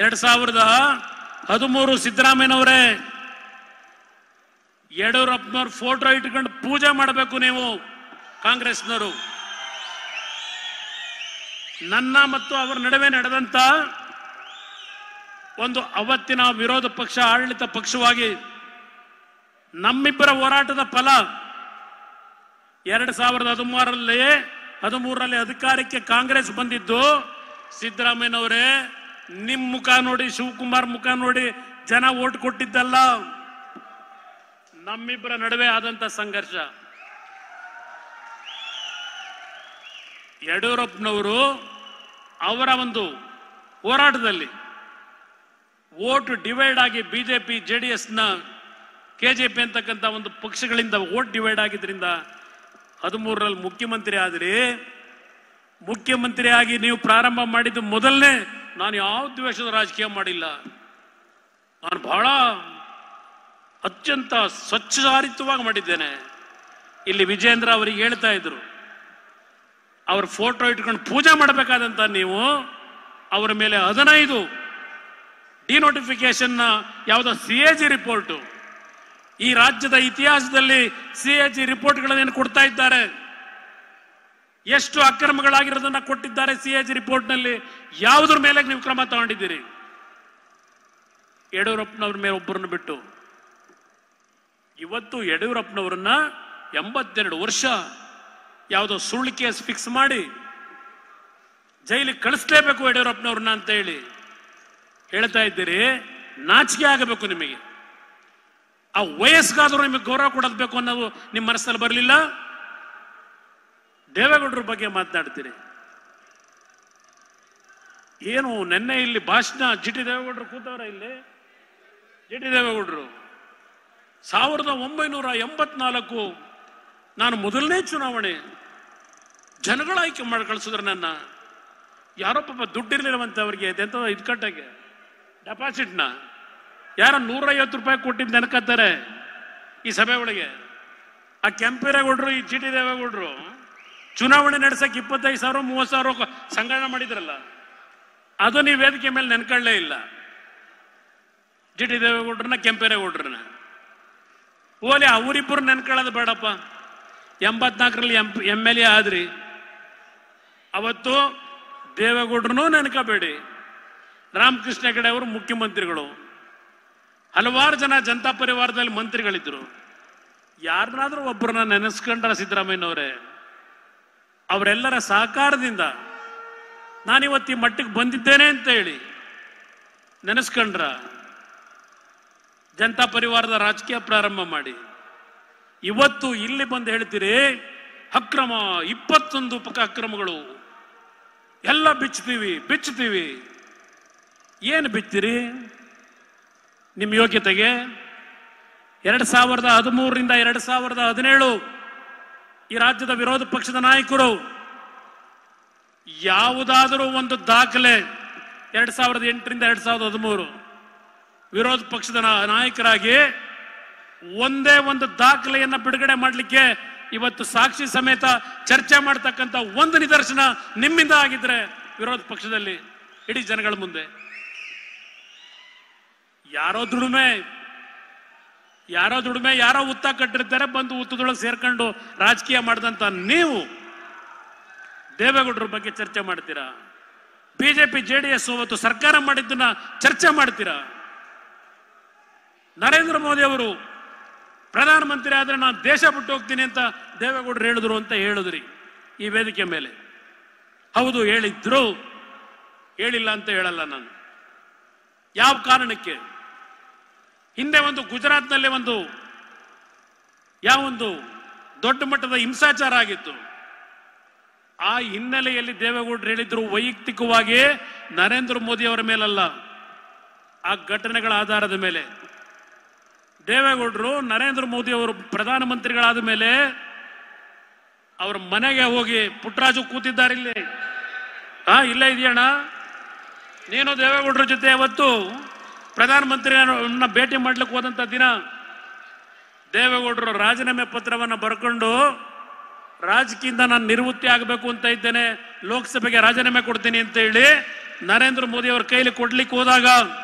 ಎರಡ್ ಸಾವಿರದ ಹದಿಮೂರು ಸಿದ್ದರಾಮಯ್ಯನವರೇ ಯಡಿಯೂರಪ್ಪನವ್ರ ಫೋಟೋ ಇಟ್ಕೊಂಡು ಪೂಜೆ ಮಾಡಬೇಕು ನೀವು ಕಾಂಗ್ರೆಸ್ನವರು ನನ್ನ ಮತ್ತು ಅವರ ನಡುವೆ ನಡೆದಂತ ಒಂದು ಅವತ್ತಿನ ವಿರೋಧ ಪಕ್ಷ ಆಡಳಿತ ಪಕ್ಷವಾಗಿ ನಮ್ಮಿಬ್ಬರ ಹೋರಾಟದ ಫಲ ಎರಡು ಸಾವಿರದ ಹದಿಮೂರರಲ್ಲಿ ಹದಿಮೂರರಲ್ಲಿ ಅಧಿಕಾರಕ್ಕೆ ಕಾಂಗ್ರೆಸ್ ಬಂದಿದ್ದು ಸಿದ್ದರಾಮಯ್ಯನವರೇ ನಿಮ್ ಮುಖ ನೋಡಿ ಶಿವಕುಮಾರ್ ಮುಖ ನೋಡಿ ಜನ ಓಟ್ ಕೊಟ್ಟಿದ್ದಲ್ಲ ನಮ್ಮಿಬ್ಬರ ನಡುವೆ ಆದಂತ ಸಂಘರ್ಷ ಯಡಿಯೂರಪ್ಪನವರು ಅವರ ಒಂದು ಹೋರಾಟದಲ್ಲಿ ಓಟ್ ಡಿವೈಡ್ ಆಗಿ ಬಿಜೆಪಿ ಜೆ ಡಿ ಎಸ್ನ ಕೆ ಜೆ ಪಿ ಅಂತಕ್ಕಂಥ ಒಂದು ಪಕ್ಷಗಳಿಂದ ಓಟ್ ಡಿವೈಡ್ ಆಗಿದ್ರಿಂದ ಹದಿಮೂರರಲ್ಲಿ ಮುಖ್ಯಮಂತ್ರಿ ಆದರೆ ಮುಖ್ಯಮಂತ್ರಿಯಾಗಿ ನೀವು ಪ್ರಾರಂಭ ಮಾಡಿದ್ದು ಮೊದಲನೇ ನಾನು ಯಾವ ದ್ವೇಷದ ರಾಜಕೀಯ ಮಾಡಿಲ್ಲ ನಾನು ಬಹಳ ಅತ್ಯಂತ ಸ್ವಚ್ಛಧಾರಿತವಾಗಿ ಮಾಡಿದ್ದೇನೆ ಇಲ್ಲಿ ವಿಜೇಂದ್ರ ಅವರಿಗೆ ಹೇಳ್ತಾ ಇದ್ರು ಅವರು ಫೋಟೋ ಇಟ್ಕೊಂಡು ಪೂಜೆ ಮಾಡಬೇಕಾದಂತ ನೀವು ಅವರ ಮೇಲೆ ಹದಿನೈದು ಡಿನೋಟಿಫಿಕೇಶನ್ನ ಯಾವುದೋ ಸಿ ಎ ಜಿ ರಿಪೋರ್ಟು ಈ ರಾಜ್ಯದ ಇತಿಹಾಸದಲ್ಲಿ ಸಿ ಎ ಜಿ ರಿಪೋರ್ಟ್ಗಳನ್ನೇನು ಕೊಡ್ತಾ ಇದ್ದಾರೆ ಎಷ್ಟು ಅಕ್ರಮಗಳಾಗಿರೋದನ್ನ ಕೊಟ್ಟಿದ್ದಾರೆ ಸಿ ಎಜ್ ರಿಪೋರ್ಟ್ನಲ್ಲಿ ಯಾವುದ್ರ ಮೇಲೆ ನೀವು ಕ್ರಮ ತಗೊಂಡಿದ್ದೀರಿ ಯಡಿಯೂರಪ್ಪನವ್ರ ಮೇಲೆ ಒಬ್ಬರನ್ನು ಬಿಟ್ಟು ಇವತ್ತು ಯಡಿಯೂರಪ್ಪನವ್ರನ್ನ ಎಂಬತ್ತೆರಡು ವರ್ಷ ಯಾವುದೋ ಸುಳ್ಳು ಕೇಸ್ ಫಿಕ್ಸ್ ಮಾಡಿ ಜೈಲಿಗೆ ಕಳಿಸ್ಲೇಬೇಕು ಯಡಿಯೂರಪ್ಪನವ್ರನ್ನ ಅಂತ ಹೇಳಿ ಹೇಳ್ತಾ ಇದ್ದೀರಿ ನಾಚಿಕೆ ಆಗಬೇಕು ನಿಮಗೆ ಆ ವಯಸ್ಗಾದರೂ ನಿಮಗೆ ಗೌರವ ಕೊಡಬೇಕು ಅನ್ನೋದು ನಿಮ್ಮ ಮನಸ್ಸಲ್ಲಿ ಬರಲಿಲ್ಲ ದೇವೇಗೌಡರ ಬಗ್ಗೆ ಮಾತನಾಡ್ತೀರಿ ಏನು ನಿನ್ನೆ ಇಲ್ಲಿ ಭಾಷಣ ಜಿ ಟಿ ದೇವೇಗೌಡರು ಕೂತವ್ರ ಇಲ್ಲಿ ಜಿ ಟಿ ದೇವೇಗೌಡರು ಸಾವಿರದ ಒಂಬೈನೂರ ಎಂಬತ್ನಾಲ್ಕು ನಾನು ಮೊದಲನೇ ಚುನಾವಣೆ ಜನಗಳ ಆಯ್ಕೆ ಮಾಡಿ ಕಳಿಸಿದ್ರೆ ನನ್ನ ಯಾರೋ ಪಾಪ ದುಡ್ಡಿರ್ಲಿಲ್ಲವಂಥವ್ರಿಗೆ ಅದೆಂಥ ಇದು ಕಟ್ಟಕ್ಕೆ ಡೆಪಾಸಿಟ್ನ ಯಾರ ನೂರೈವತ್ತು ರೂಪಾಯಿ ಕೊಟ್ಟಿದ್ದು ನೆನಕತ್ತಾರೆ ಈ ಸಭೆ ಒಳಗೆ ಆ ಕೆಂಪೇರೇಗೌಡರು ಈ ಜಿ ಟಿ ದೇವೇಗೌಡರು ಚುನಾವಣೆ ನಡೆಸಕ್ಕೆ ಇಪ್ಪತ್ತೈದು ಸಾವಿರ ಮೂವತ್ತು ಸಾವಿರ ಸಂಗ್ರಹಣ ಮಾಡಿದ್ರಲ್ಲ ಅದು ನೀವು ವೇದಿಕೆ ಮೇಲೆ ನೆನ್ಕೊಳ್ಳೇ ಇಲ್ಲ ಜಿ ಟಿ ದೇವೇಗೌಡ್ರನ್ನ ಕೆಂಪೇರೇಗೌಡ್ರನ್ನ ಓಲಿ ಅವರಿಬ್ಬರು ನೆನ್ಕೊಳ್ಳೋದು ಬೇಡಪ್ಪ ಎಂಬತ್ನಾಲ್ಕರಲ್ಲಿ ಎಂ ಎಮ್ ಎಲ್ ಎ ಆದ್ರಿ ಅವತ್ತು ದೇವೇಗೌಡ್ರನ್ನೂ ನೆನ್ಕೋಬೇಡಿ ರಾಮಕೃಷ್ಣ ಹೆಗಡೆ ಅವರು ಮುಖ್ಯಮಂತ್ರಿಗಳು ಹಲವಾರು ಜನ ಜನತಾ ಪರಿವಾರದಲ್ಲಿ ಮಂತ್ರಿಗಳಿದ್ರು ಯಾರನ್ನಾದ್ರೂ ಒಬ್ಬರನ್ನ ನೆನೆಸ್ಕೊಂಡ್ರ ಸಿದ್ದರಾಮಯ್ಯನವರೇ ಅವರೆಲ್ಲರ ಸಹಕಾರದಿಂದ ನಾನಿವತ್ತು ಈ ಮಟ್ಟಕ್ಕೆ ಬಂದಿದ್ದೇನೆ ಅಂತ ಹೇಳಿ ನೆನೆಸ್ಕೊಂಡ್ರ ಜನತಾ ಪರಿವಾರದ ರಾಜಕೀಯ ಪ್ರಾರಂಭ ಮಾಡಿ ಇವತ್ತು ಇಲ್ಲಿ ಬಂದು ಹೇಳ್ತೀರಿ ಅಕ್ರಮ ಇಪ್ಪತ್ತೊಂದು ಪಕ್ಕ ಅಕ್ರಮಗಳು ಎಲ್ಲ ಬಿಚ್ಚುತ್ತೀವಿ ಬಿಚ್ಚುತ್ತೀವಿ ಏನು ಬಿಚ್ಚಿರಿ ನಿಮ್ಮ ಯೋಗ್ಯತೆಗೆ ಎರಡು ಸಾವಿರದ ಹದಿಮೂರರಿಂದ ಎರಡು ಸಾವಿರದ ಹದಿನೇಳು ಈ ರಾಜ್ಯದ ವಿರೋಧ ಪಕ್ಷದ ನಾಯಕರು ಯಾವುದಾದರೂ ಒಂದು ದಾಖಲೆ ಎರಡ್ ಸಾವಿರದ ಎಂಟರಿಂದ ಎರಡ್ ಸಾವಿರದ ಹದಿಮೂರು ವಿರೋಧ ಪಕ್ಷದ ನಾಯಕರಾಗಿ ಒಂದೇ ಒಂದು ದಾಖಲೆಯನ್ನ ಬಿಡುಗಡೆ ಮಾಡಲಿಕ್ಕೆ ಇವತ್ತು ಸಾಕ್ಷಿ ಸಮೇತ ಚರ್ಚೆ ಮಾಡತಕ್ಕಂತ ಒಂದು ನಿದರ್ಶನ ನಿಮ್ಮಿಂದ ಆಗಿದ್ರೆ ವಿರೋಧ ಪಕ್ಷದಲ್ಲಿ ಇಡೀ ಜನಗಳ ಮುಂದೆ ಯಾರೋ ದುಡಿಮೆ ಯಾರೋ ದುಡಿಮೆ ಯಾರೋ ಉತ್ತ ಕಟ್ಟಿರ್ತಾರೆ ಬಂದು ಉತ್ತದೊಳಗೆ ಸೇರ್ಕೊಂಡು ರಾಜಕೀಯ ಮಾಡಿದಂತ ನೀವು ದೇವೇಗೌಡರ ಬಗ್ಗೆ ಚರ್ಚೆ ಮಾಡ್ತೀರಾ ಬಿಜೆಪಿ ಜೆ ಡಿ ಎಸ್ ಅವತ್ತು ಸರ್ಕಾರ ಮಾಡಿದ್ದನ್ನ ಚರ್ಚೆ ಮಾಡ್ತೀರಾ ನರೇಂದ್ರ ಮೋದಿ ಅವರು ಪ್ರಧಾನಮಂತ್ರಿ ಆದ್ರೆ ನಾನು ದೇಶ ಬಿಟ್ಟು ಹೋಗ್ತೀನಿ ಅಂತ ದೇವೇಗೌಡರು ಹೇಳಿದ್ರು ಅಂತ ಹೇಳಿದ್ರಿ ಈ ವೇದಿಕೆ ಮೇಲೆ ಹೌದು ಹೇಳಿದ್ರು ಹೇಳಿಲ್ಲ ಅಂತ ಹೇಳಲ್ಲ ನಾನು ಯಾವ ಕಾರಣಕ್ಕೆ ಹಿಂದೆ ಒಂದು ಗುಜರಾತ್ನಲ್ಲಿ ಒಂದು ಯಾವ ಒಂದು ದೊಡ್ಡ ಮಟ್ಟದ ಹಿಂಸಾಚಾರ ಆಗಿತ್ತು ಆ ಹಿನ್ನೆಲೆಯಲ್ಲಿ ದೇವೇಗೌಡರು ಹೇಳಿದ್ರು ವೈಯಕ್ತಿಕವಾಗಿ ನರೇಂದ್ರ ಮೋದಿ ಅವರ ಮೇಲಲ್ಲ ಆ ಘಟನೆಗಳ ಆಧಾರದ ಮೇಲೆ ದೇವೇಗೌಡರು ನರೇಂದ್ರ ಮೋದಿ ಅವರು ಪ್ರಧಾನಮಂತ್ರಿಗಳಾದ ಮೇಲೆ ಅವ್ರ ಮನೆಗೆ ಹೋಗಿ ಪುಟ್ಟರಾಜು ಕೂತಿದ್ದಾರೆ ಇಲ್ಲಿ ಹಾ ಇಲ್ಲೇ ಇದೆಯಣ್ಣ ನೀನು ದೇವೇಗೌಡರ ಜೊತೆ ಅವತ್ತು ಪ್ರಧಾನಮಂತ್ರಿ ಭೇಟಿ ಮಾಡ್ಲಿಕ್ಕೆ ಹೋದಂಥ ದಿನ ದೇವೇಗೌಡರು ರಾಜೀನಾಮೆ ಪತ್ರವನ್ನು ಬರ್ಕೊಂಡು ರಾಜಕೀಯದಿಂದ ನಾನು ನಿವೃತ್ತಿ ಆಗಬೇಕು ಅಂತ ಇದ್ದೇನೆ ಲೋಕಸಭೆಗೆ ರಾಜೀನಾಮೆ ಕೊಡ್ತೀನಿ ಅಂತ ಹೇಳಿ ನರೇಂದ್ರ ಮೋದಿ ಅವರ ಕೈಲಿ ಕೊಡ್ಲಿಕ್ಕೆ ಹೋದಾಗ